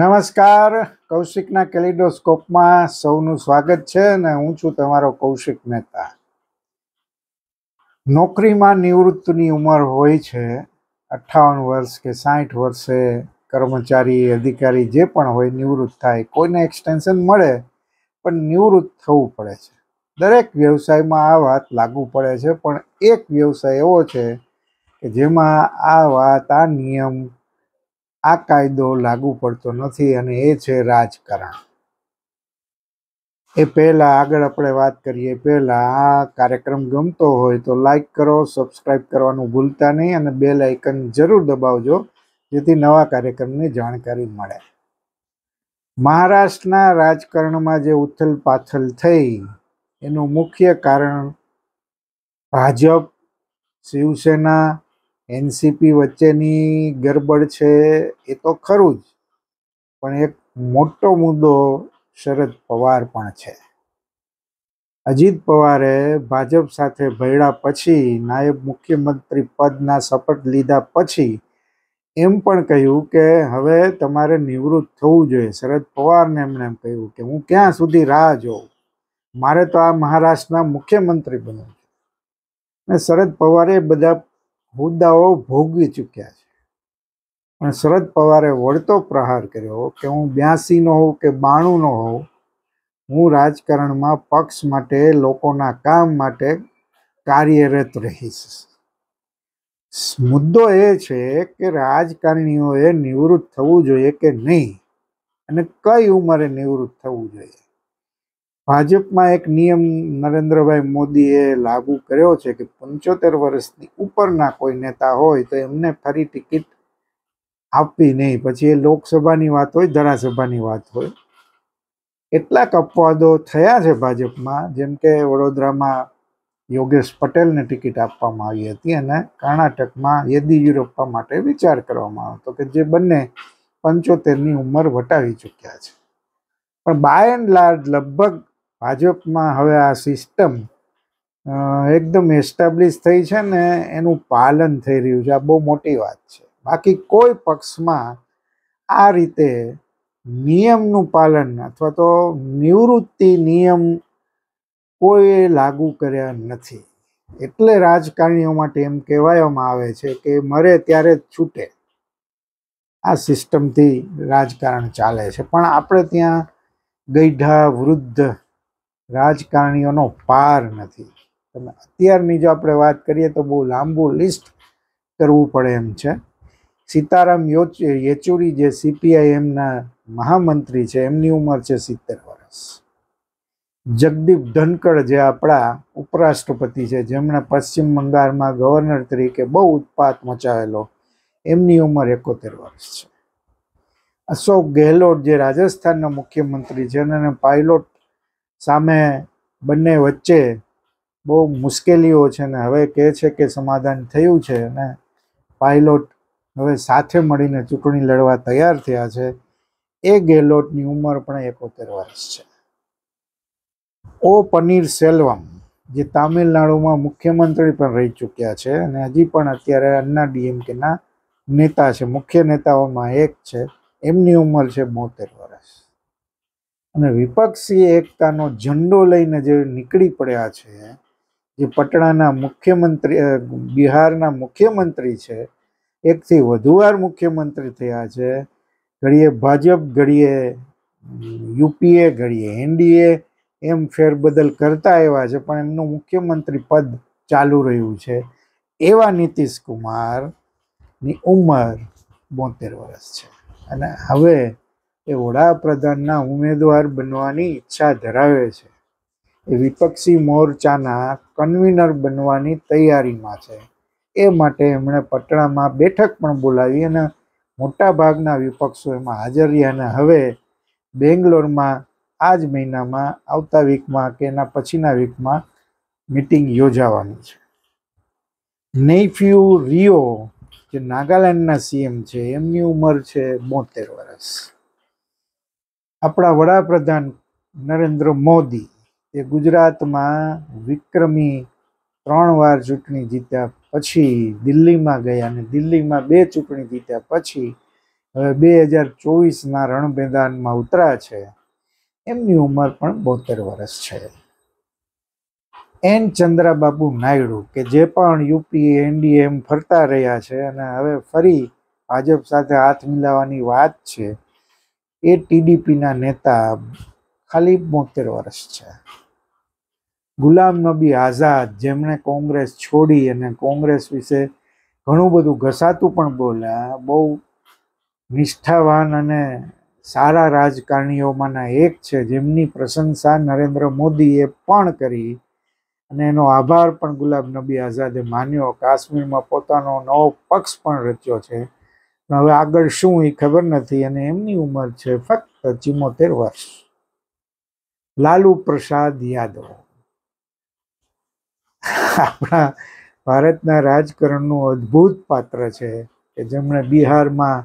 નમસ્કાર કૌશિકના કેલિડોસ્કોપમાં સૌનું સ્વાગત છે અને હું છું તમારો કૌશિક મહેતા નોકરીમાં નિવૃત્તની ઉંમર હોય છે અઠ્ઠાવન વર્ષ કે સાઠ વર્ષે કર્મચારી અધિકારી જે પણ હોય નિવૃત્ત થાય કોઈને એક્સટેન્શન મળે પણ નિવૃત્ત થવું પડે છે દરેક વ્યવસાયમાં આ વાત લાગુ પડે છે પણ એક વ્યવસાય એવો છે કે જેમાં આ વાત આ નિયમ આ કાયદો લાગુ પડતો નથી અને એ છે રાજકારણ એ પહેલા આગળ આપણે વાત કરીએ પહેલા આ કાર્યક્રમ ગમતો હોય તો લાઈક કરો સબસ્ક્રાઈબ કરવાનું ભૂલતા નહીં અને બેલ આઇકન જરૂર દબાવજો જેથી નવા કાર્યક્રમની જાણકારી મળે મહારાષ્ટ્રના રાજકારણમાં જે ઉથલ પાથલ થઈ એનું મુખ્ય કારણ ભાજપ શિવસેના એનસીપી વચ્ચેની ગરબડ છે એ તો ખરું જ પણ એક મોટો મુદ્દો શરદ પવાર પણ છે અજીત પવારે ભાજપ સાથે ભયડા પછી નાયબ મુખ્યમંત્રી પદના શપથ લીધા પછી એમ પણ કહ્યું કે હવે તમારે નિવૃત્ત થવું જોઈએ શરદ પવારને એમણે એમ કહ્યું કે હું ક્યાં સુધી રાહ જોઉં મારે તો આ મહારાષ્ટ્રના મુખ્યમંત્રી બનવું છે અને શરદ પવારે બધા હોદ્દાઓ ભોગવી ચૂક્યા છે પણ શરદ પવારે વળતો પ્રહાર કર્યો કે હું બ્યાસીનો હોઉં કે બાણુંનો હોઉં હું રાજકારણમાં પક્ષ માટે લોકોના કામ માટે કાર્યરત રહીશ મુદ્દો એ છે કે રાજકારણીઓએ નિવૃત્ત થવું જોઈએ કે નહીં અને કઈ ઉંમરે નિવૃત્ત થવું જોઈએ ભાજપમાં એક નિયમ નરેન્દ્રભાઈ મોદીએ લાગુ કર્યો છે કે પંચોતેર વર્ષની ઉપરના કોઈ નેતા હોય તો એમને ફરી ટિકિટ આપવી નહીં પછી એ લોકસભાની વાત હોય ધારાસભાની વાત હોય કેટલાક અપવાદો થયા છે ભાજપમાં જેમ કે વડોદરામાં યોગેશ પટેલને ટિકિટ આપવામાં આવી હતી અને કર્ણાટકમાં યેદિયુરપ્પા માટે વિચાર કરવામાં આવતો કે જે બંને પંચોતેરની ઉંમર વટાવી ચૂક્યા છે પણ બાય એન્ડ લાર્જ લગભગ ભાજપમાં હવે આ સિસ્ટમ એકદમ એસ્ટાબ્લિશ થઈ છે ને એનું પાલન થઈ રહ્યું છે આ બહુ મોટી વાત છે બાકી કોઈ પક્ષમાં આ રીતે નિયમનું પાલન અથવા તો નિવૃત્તિ નિયમ કોઈએ લાગુ કર્યા નથી એટલે રાજકારણીઓ માટે એમ કહેવામાં આવે છે કે મરે ત્યારે જ છૂટે આ સિસ્ટમથી રાજકારણ ચાલે છે પણ આપણે ત્યાં ગૈઢા વૃદ્ધ રાજકારણીઓનો પાર નથી તમે અત્યારની જો આપણે વાત કરીએ તો બહુ લાંબુ લિસ્ટ કરવું પડે એમ છે સીતારામ યેચુરી જે સીપીઆઈએમના મહામંત્રી છે એમની ઉંમર છે સિત્તેર વર્ષ જગદીપ ધનકડ જે આપણા ઉપરાષ્ટ્રપતિ છે જેમણે પશ્ચિમ બંગાળમાં ગવર્નર તરીકે બહુ ઉત્પાત મચાવેલો એમની ઉંમર એકોતેર વર્ષ છે અશોક ગેહલોત જે રાજસ્થાનના મુખ્યમંત્રી છે અને પાયલોટ સામે બંને વચ્ચે બહુ મુશ્કેલીઓ છે ને હવે કહે છે કે સમાધાન થયું છે અને પાઇલોટ હવે સાથે મળીને ચૂંટણી લડવા તૈયાર થયા છે એ ગેહલોટની ઉંમર પણ એકોતેર વર્ષ છે ઓ પનીર સેલ્વમ જે તામિલનાડુમાં મુખ્યમંત્રી પણ રહી ચૂક્યા છે અને હજી પણ અત્યારે અન્ના ડીએમકેના નેતા છે મુખ્ય નેતાઓમાં એક છે એમની ઉંમર છે બોતેર વર્ષ અને વિપક્ષી એકતાનો ઝંડો લઈને જે નીકળી પડ્યા છે જે પટણાના મુખ્યમંત્રી બિહારના મુખ્યમંત્રી છે એકથી વધુ વાર મુખ્યમંત્રી થયા છે ઘડીએ ભાજપ ઘડીએ યુપીએ ઘડીએ એનડીએ એમ ફેરબદલ કરતા આવ્યા છે પણ એમનું મુખ્યમંત્રી પદ ચાલુ રહ્યું છે એવા નીતિશ કુમારની ઉંમર બોતેર વર્ષ છે અને હવે એ વડાપ્રધાનના ઉમેદવાર બનવાની ઈચ્છા ધરાવે છે એ વિપક્ષી મોરચાના કન્વીનર બનવાની તૈયારીમાં છે એ માટે એમણે પટણામાં બેઠક પણ બોલાવી અને મોટાભાગના વિપક્ષો એમાં હાજર રહ્યા અને હવે બેંગ્લોરમાં આ જ મહિનામાં આવતા વીકમાં કે એના પછીના વીકમાં મિટિંગ યોજાવાની છે નેફ્યુ રિયો જે નાગાલેન્ડના સીએમ છે એમની ઉંમર છે બોતેર વર્ષ આપણા વડાપ્રધાન નરેન્દ્ર મોદી એ ગુજરાતમાં વિક્રમી ત્રણ વાર ચૂંટણી જીત્યા પછી દિલ્હીમાં ગયા અને દિલ્હીમાં બે ચૂંટણી જીત્યા પછી હવે બે હજાર ચોવીસના રણમેદાનમાં ઉતરા છે એમની ઉંમર પણ બોતેર વર્ષ છે એન ચંદ્રાબાબુ નાયડુ કે જે પણ યુપી એનડીએમ ફરતા રહ્યા છે અને હવે ફરી ભાજપ સાથે હાથ મિલાવવાની વાત છે એ ટીડીપીના નેતા ખાલી બોતેર વર્ષ છે ગુલામ નબી આઝાદ જેમણે કોંગ્રેસ છોડી અને કોંગ્રેસ વિશે ઘણું બધું ઘસાતું પણ બોલ્યા બહુ નિષ્ઠાવાન અને સારા રાજકારણીઓમાંના એક છે જેમની પ્રશંસા નરેન્દ્ર મોદીએ પણ કરી અને એનો આભાર પણ ગુલામ નબી આઝાદે માન્યો કાશ્મીરમાં પોતાનો નવો પક્ષ પણ રચ્યો છે હવે આગળ શું એ ખબર નથી અને એમની ઉંમર છે ફક્ત ચુમ્મોતેર વર્ષ લાલુ પ્રસાદ યાદવ આપણા ભારતના રાજકારણનું અદ્ભુત પાત્ર છે કે જેમણે બિહારમાં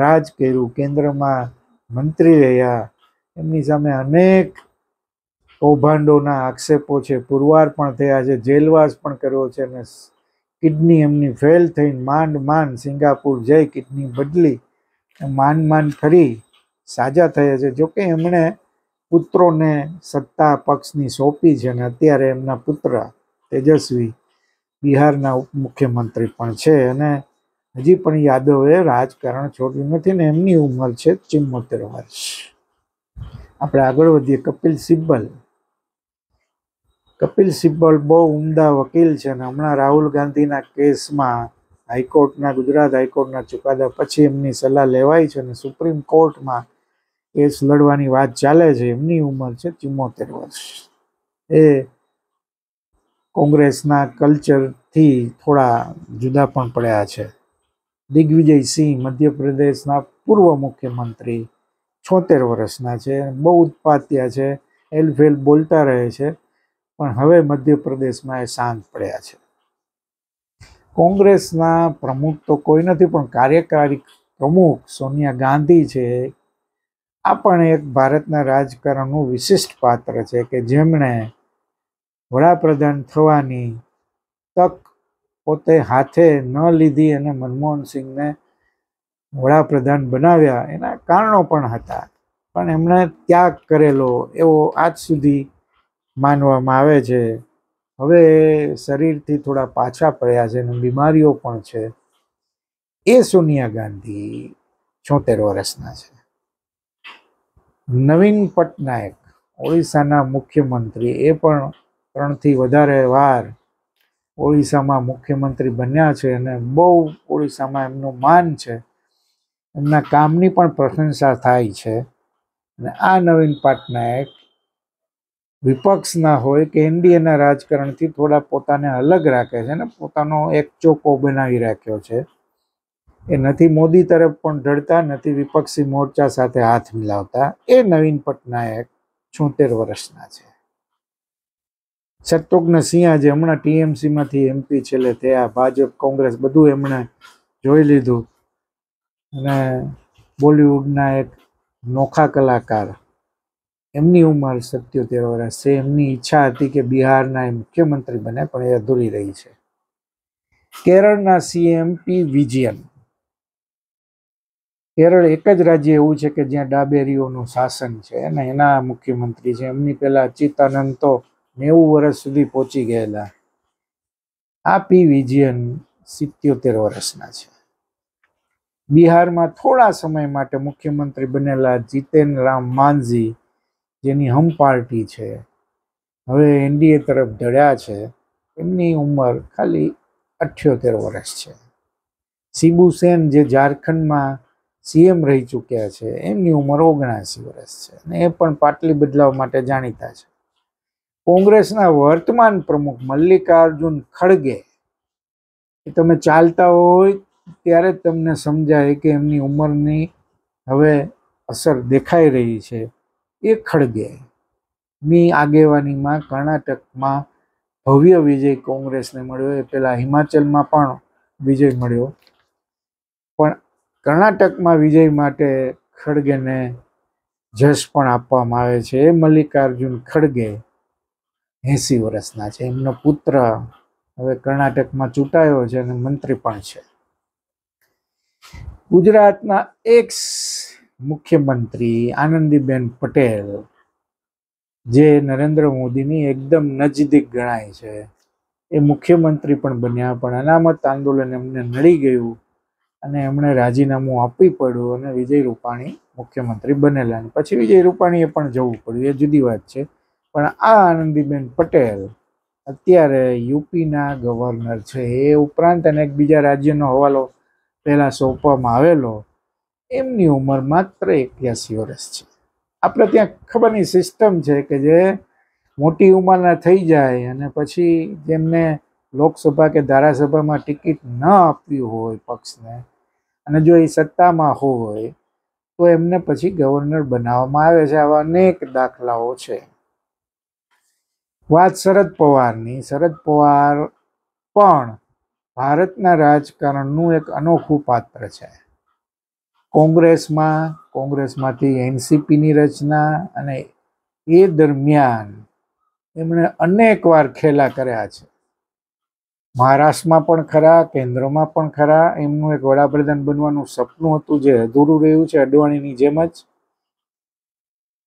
રાજ કર્યું કેન્દ્રમાં મંત્રી રહ્યા એમની સામે અનેક કૌભાંડોના આક્ષેપો છે પુરવાર પણ થયા છે જેલવાસ પણ કર્યો છે અને કિડની એમની ફેલ થઈને માંડ માંડ સિંગાપુર જઈ કિડની બદલી માંડ માંડ ફરી સાજા થયા છે જોકે એમણે પુત્રોને સત્તા પક્ષની સોંપી છે અને અત્યારે એમના પુત્ર તેજસ્વી બિહારના ઉપમુખ્યમંત્રી પણ છે અને હજી પણ યાદવે રાજકારણ છોડ્યું નથી ને એમની ઉંમર છે ચિમ્મોતેર વર્ષ આપણે આગળ વધીએ કપિલ સિબ્બલ કપિલ સિબ્બલ બહુ ઉમદા વકીલ છે અને હમણાં રાહુલ ગાંધીના કેસમાં હાઈકોર્ટના ગુજરાત હાઈકોર્ટના ચુકાદા પછી એમની સલાહ લેવાય છે અને સુપ્રીમ કોર્ટમાં કેસ લડવાની વાત ચાલે છે એમની ઉંમર છે ચુમ્મોતેર વર્ષ એ કોંગ્રેસના કલ્ચરથી થોડા જુદા પણ પડ્યા છે દિગ્વિજયસિંહ મધ્યપ્રદેશના પૂર્વ મુખ્યમંત્રી છોતેર વર્ષના છે બહુ ઉત્પાત્યા છે એલફેલ બોલતા રહે છે પણ હવે મધ્યપ્રદેશમાં એ શાંત પડ્યા છે કોંગ્રેસના પ્રમુખ તો કોઈ નથી પણ કાર્યકારી પ્રમુખ સોનિયા ગાંધી છે આ પણ એક ભારતના રાજકારણનું વિશિષ્ટ પાત્ર છે કે જેમણે વડાપ્રધાન થવાની તક પોતે હાથે ન લીધી અને મનમોહનસિંહને વડાપ્રધાન બનાવ્યા એના કારણો પણ હતા પણ એમણે ત્યાગ કરેલો એવો આજ સુધી માનવામાં આવે છે હવે શરીરથી થોડા પાછા પડ્યા છે અને બીમારીઓ પણ છે એ સોનિયા ગાંધી છોતેર વર્ષના છે નવીન પટનાયક ઓડિશાના મુખ્યમંત્રી એ પણ ત્રણથી વધારે વાર ઓડિશામાં મુખ્યમંત્રી બન્યા છે અને બહુ ઓડિશામાં એમનું માન છે એમના કામની પણ પ્રશંસા થાય છે અને આ નવીન પટનાયક વિપક્ષના હોય કે એનડીએના રાજકારણથી થોડા પોતાને અલગ રાખે છે ને પોતાનો એક ચોકો બનાવી રાખ્યો છે એ નથી મોદી તરફ પણ ઢળતા નથી વિપક્ષી મોરચા સાથે હાથ મિલાવતા એ નવીન પટનાયક છોતેર વર્ષના છે શત્રુઘ્ન સિંહા જે હમણાં ટીએમસીમાંથી એમપી છેલ્લે થયા ભાજપ કોંગ્રેસ બધું એમણે જોઈ લીધું અને બોલિવૂડના એક નોખા કલાકાર એમની ઉંમર સત્યોતેર વર્ષ છે એમની ઈચ્છા હતી કે બિહારના એ મુખ્યમંત્રી બને પણ એ અધૂરી રહી છે કેરળના સીએમ પી વિજયન કેરળ એક જ રાજ્ય એવું છે કે જ્યાં ડાબેરીઓનું શાસન છે અને એના મુખ્યમંત્રી છે એમની પહેલા અચ્યુતાનંદ તો નેવું વર્ષ સુધી પહોંચી ગયેલા આ પી વિજયન સિત્યોતેર વર્ષના છે બિહારમાં થોડા સમય માટે મુખ્યમંત્રી બનેલા જીતેન રામ માંઝી જેની હમ પાર્ટી છે હવે એનડીએ તરફ ઢળ્યા છે એમની ઉંમર ખાલી અઠ્યોતેર વર્ષ છે સિબુ સેન જે ઝારખંડમાં સીએમ રહી ચૂક્યા છે એમની ઉંમર ઓગણસી વર્ષ છે અને એ પણ પાટલી બદલાવ માટે જાણીતા છે કોંગ્રેસના વર્તમાન પ્રમુખ મલ્લિકાર્જુન ખડગે એ તમે ચાલતા હોય ત્યારે તમને સમજાય કે એમની ઉંમરની હવે અસર દેખાઈ રહી છે એ ખડગે ની આગેવાનીમાં કર્ણાટકમાં ભવ્ય વિજય કોંગ્રેસને મળ્યો એ પહેલાં હિમાચલમાં પણ વિજય મળ્યો પણ કર્ણાટકમાં વિજય માટે ખડગેને જશ પણ આપવામાં આવે છે એ મલ્લિકાર્જુન ખડગે એંસી વર્ષના છે એમનો પુત્ર હવે કર્ણાટકમાં ચૂંટાયો છે અને મંત્રી પણ છે ગુજરાતના એક મુખ્યમંત્રી આનંદીબેન પટેલ જે નરેન્દ્ર મોદીની એકદમ નજીક ગણાય છે એ મુખ્યમંત્રી પણ બન્યા પણ અનામત આંદોલન એમને નડી ગયું અને એમણે રાજીનામું આપવી પડ્યું અને વિજય રૂપાણી મુખ્યમંત્રી બનેલા અને પછી વિજય રૂપાણીએ પણ જવું પડ્યું એ જુદી વાત છે પણ આ આનંદીબેન પટેલ અત્યારે યુપીના ગવર્નર છે એ ઉપરાંત અનેક બીજા રાજ્યનો હવાલો પહેલાં સોંપવામાં આવેલો એમની ઉંમર માત્ર એક્યાસી વર્ષ છે આપણે ત્યાં ખબરની સિસ્ટમ છે કે જે મોટી ઉંમરના થઈ જાય અને પછી જેમને લોકસભા કે ધારાસભામાં ટિકિટ ન આપવી હોય પક્ષને અને જો એ સત્તામાં હોય તો એમને પછી ગવર્નર બનાવવામાં આવે છે આવા અનેક દાખલાઓ છે વાત શરદ પવારની શરદ પવાર પણ ભારતના રાજકારણનું એક અનોખું પાત્ર છે કોંગ્રેસમાં કોંગ્રેસમાંથી એનસીપીની રચના અને એ દરમિયાન એમણે અનેકવાર ખેલા કર્યા છે મહારાષ્ટ્રમાં પણ ખરા કેન્દ્રમાં પણ ખરા એમનું એક વડાપ્રધાન બનવાનું સપનું હતું જે અધૂરું રહ્યું છે અડવાણીની જેમ જ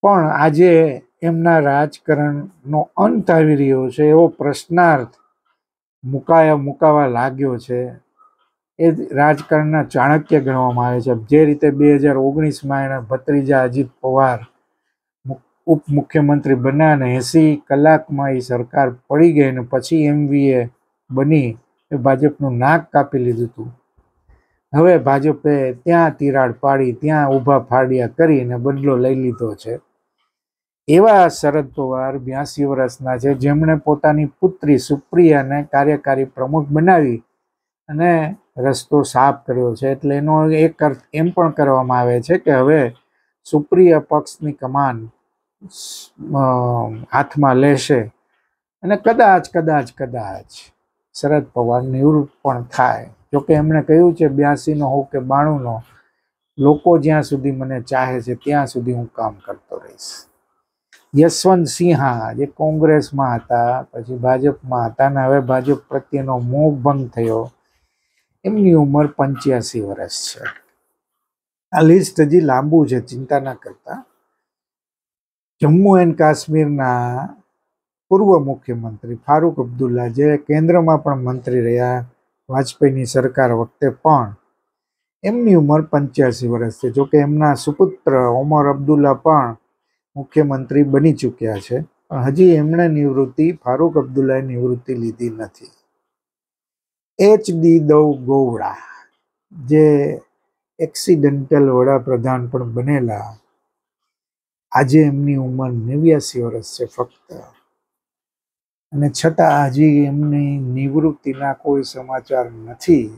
પણ આજે એમના રાજકારણનો અંત આવી રહ્યો છે એવો પ્રશ્નાર્થ મુકાયા મુકાવા લાગ્યો છે એ રાજકારણના ચાણક્ય ગણવામાં આવે છે જે રીતે બે હજાર ઓગણીસમાં એણે ભત્રીજા અજીત પવાર ઉપમુખ્યમંત્રી બન્યા અને એંસી કલાકમાં એ સરકાર પડી ગઈ અને પછી એમવીએ બની એ ભાજપનું નાક કાપી લીધું હતું હવે ભાજપે ત્યાં તિરાડ પાડી ત્યાં ઊભા ફાડ્યા કરીને બદલો લઈ લીધો છે એવા શરદ પવાર બ્યાસી વર્ષના છે જેમણે પોતાની પુત્રી સુપ્રિયાને કાર્યકારી પ્રમુખ બનાવી અને રસ્તો સાફ કર્યો છે એટલે એનો એક અર્થ એમ પણ કરવામાં આવે છે કે હવે સુપ્રિય પક્ષની કમાન હાથમાં લેશે અને કદાચ કદાચ કદાચ શરદ પવાર નિવૃત્ત પણ થાય જોકે એમણે કહ્યું છે બ્યાસીનો હો કે બાણુંનો લોકો જ્યાં સુધી મને ચાહે છે ત્યાં સુધી હું કામ કરતો રહીશ યશવંત સિંહા જે કોંગ્રેસમાં હતા પછી ભાજપમાં હતા અને હવે ભાજપ પ્રત્યેનો મોહ ભંગ થયો એમની ઉંમર પંચ્યાસી વર્ષ છે આ લિસ્ટ હજી લાંબુ છે ચિંતા ના કરતા જમ્મુ એન્ડ કાશ્મીરના પૂર્વ મુખ્યમંત્રી ફારૂક અબ્દુલ્લા જે કેન્દ્રમાં પણ મંત્રી રહ્યા વાજપેયીની સરકાર વખતે પણ એમની ઉંમર પંચ્યાસી વર્ષ છે જોકે એમના સુપુત્ર ઓમર અબ્દુલ્લા પણ મુખ્યમંત્રી બની ચૂક્યા છે પણ હજી એમણે નિવૃત્તિ ફારૂક અબ્દુલ્લાએ નિવૃત્તિ લીધી નથી એચ ડી દવ ગોવડા જે એક્સિડેન્ટલ વડાપ્રધાન પણ બનેલા આજે એમની ઉંમર નેવ્યાસી વર્ષ છે ફક્ત અને છતાં હજી એમની નિવૃત્તિના કોઈ સમાચાર નથી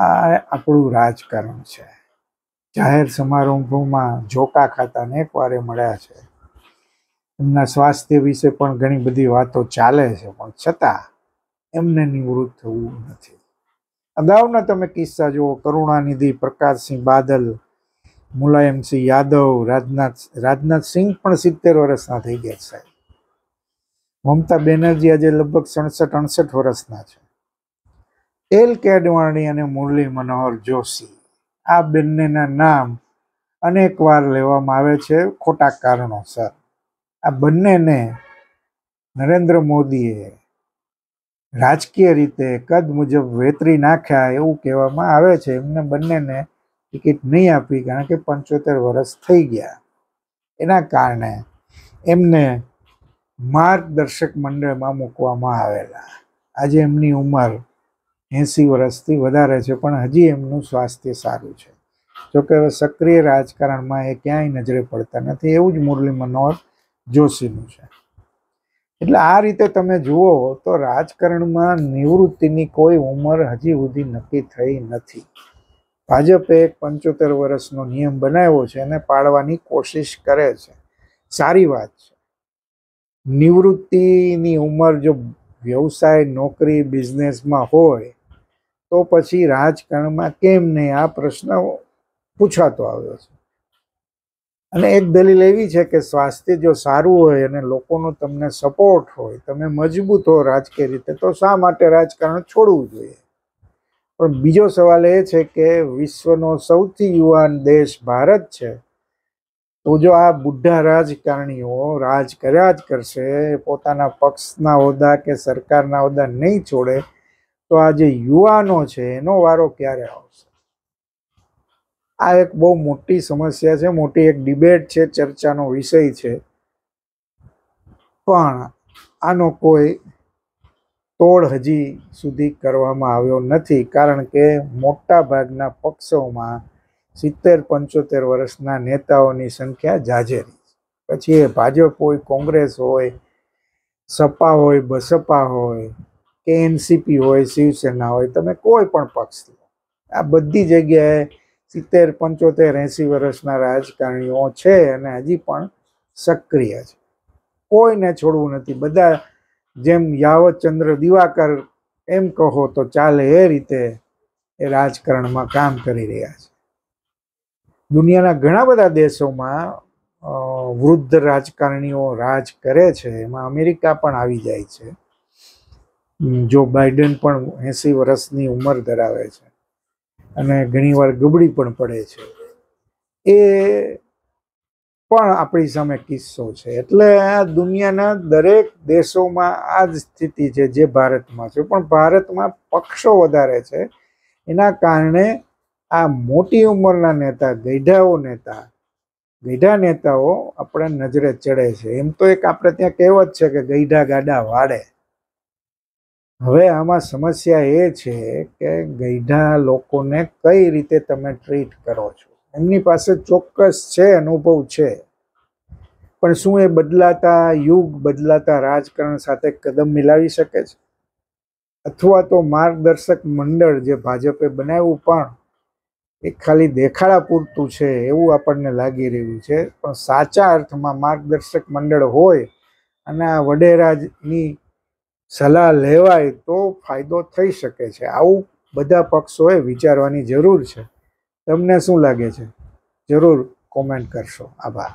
આ આપણું રાજકારણ છે જાહેર સમારંભોમાં જોકા ખાતા અનેકવારે મળ્યા છે એમના સ્વાસ્થ્ય વિશે પણ ઘણી બધી વાતો ચાલે છે પણ છતાં એમને નિવૃત્ત થવું નથી અગાઉના તમે કિસ્સા જુઓ કરુણાનિધિ પ્રકાશસિંહ બાદલ મુલાયમસિંહ યાદવ રાજનાથ રાજનાથસિંહ પણ સિત્તેર વર્ષના થઈ ગયા સાહેબ મમતા બેનર્જી આજે લગભગ સડસઠ અડસઠ વર્ષના છે એલ કે અડવાણી અને મુરલી મનોહર જોશી આ બંનેના નામ અનેકવાર લેવામાં આવે છે ખોટા કારણોસર આ બંનેને નરેન્દ્ર મોદીએ રાજકીય રીતે કદ મુજબ વેતરી નાખ્યા એવું કહેવામાં આવે છે એમને બંનેને ટિકિટ નહીં આપી કારણ કે પંચોતેર વર્ષ થઈ ગયા એના કારણે એમને માર્ગદર્શક મંડળમાં મૂકવામાં આવેલા આજે એમની ઉંમર એંસી વર્ષથી વધારે છે પણ હજી એમનું સ્વાસ્થ્ય સારું છે જોકે હવે સક્રિય રાજકારણમાં એ ક્યાંય નજરે પડતા નથી એવું જ મુરલી મનોહર જોશીનું છે એટલે આ રીતે તમે જુઓ તો રાજકારણમાં નિવૃત્તિની કોઈ ઉંમર હજી સુધી નક્કી થઈ નથી ભાજપે એક પંચોતેર વર્ષનો નિયમ બનાવ્યો છે અને પાડવાની કોશિશ કરે છે સારી વાત છે નિવૃત્તિની ઉંમર જો વ્યવસાય નોકરી બિઝનેસમાં હોય તો પછી રાજકારણમાં કેમ નહીં આ પ્રશ્ન પૂછાતો આવ્યો છે અને એક દલીલ એવી છે કે સ્વાસ્થ્ય જો સારું હોય અને લોકોનો તમને સપોર્ટ હોય તમે મજબૂત હો રાજકીય રીતે તો શા માટે રાજકારણ છોડવું જોઈએ પણ બીજો સવાલ એ છે કે વિશ્વનો સૌથી યુવાન દેશ ભારત છે તો જો આ બુઢા રાજકારણીઓ રાજ કર્યા જ કરશે પોતાના પક્ષના હોદ્દા કે સરકારના હોદ્દા નહીં છોડે તો આ જે યુવાનો છે એનો વારો ક્યારે આવશે આ એક બહુ મોટી સમસ્યા છે મોટી એક ડિબેટ છે ચર્ચાનો વિષય છે પણ આનો કોઈ તોડ હજી સુધી કરવામાં આવ્યો નથી કારણ કે મોટાભાગના પક્ષોમાં સિત્તેર પંચોતેર વર્ષના નેતાઓની સંખ્યા જાજેરી પછી એ ભાજપ હોય કોંગ્રેસ હોય સપા હોય બસપા હોય કે એનસીપી હોય શિવસેના હોય તમે કોઈ પણ પક્ષ લો આ બધી જગ્યાએ સિત્તેર પંચોતેર એંસી વર્ષના રાજકારણીઓ છે અને હજી પણ સક્રિય છે કોઈને છોડવું નથી બધા જેમ યાવતચંદ્ર દિવાકર એમ કહો તો ચાલે એ રીતે એ રાજકારણમાં કામ કરી રહ્યા છે દુનિયાના ઘણા બધા દેશોમાં વૃદ્ધ રાજકારણીઓ રાજ કરે છે એમાં અમેરિકા પણ આવી જાય છે જો બાઇડન પણ એંસી વર્ષની ઉંમર ધરાવે છે અને ઘણીવાર ગબડી પણ પડે છે એ પણ આપણી સામે કિસ્સો છે એટલે આ દુનિયાના દરેક દેશોમાં આ જ સ્થિતિ છે જે ભારતમાં છે પણ ભારતમાં પક્ષો વધારે છે એના કારણે આ મોટી ઉંમરના નેતા ગઈઢાઓ નેતા ગઈઢા નેતાઓ આપણા નજરે ચડે છે એમ તો એક આપણે ત્યાં કહેવત છે કે ગઈઢા ગાડા વાડે હવે આમાં સમસ્યા એ છે કે ગઈઢા લોકોને કઈ રીતે તમે ટ્રીટ કરો છો એમની પાસે ચોક્કસ છે અનુભવ છે પણ શું એ બદલાતા યુગ બદલાતા રાજકારણ સાથે કદમ મિલાવી શકે છે અથવા તો માર્ગદર્શક મંડળ જે ભાજપે બનાવ્યું પણ એ ખાલી દેખાડા પૂરતું છે એવું આપણને લાગી રહ્યું છે પણ સાચા અર્થમાં માર્ગદર્શક મંડળ હોય અને આ વડેરાજની સલાહ લેવાય તો ફાયદો થઈ શકે છે આવું બધા પક્ષોએ વિચારવાની જરૂર છે તમને શું લાગે છે જરૂર કોમેન્ટ કરશો આભાર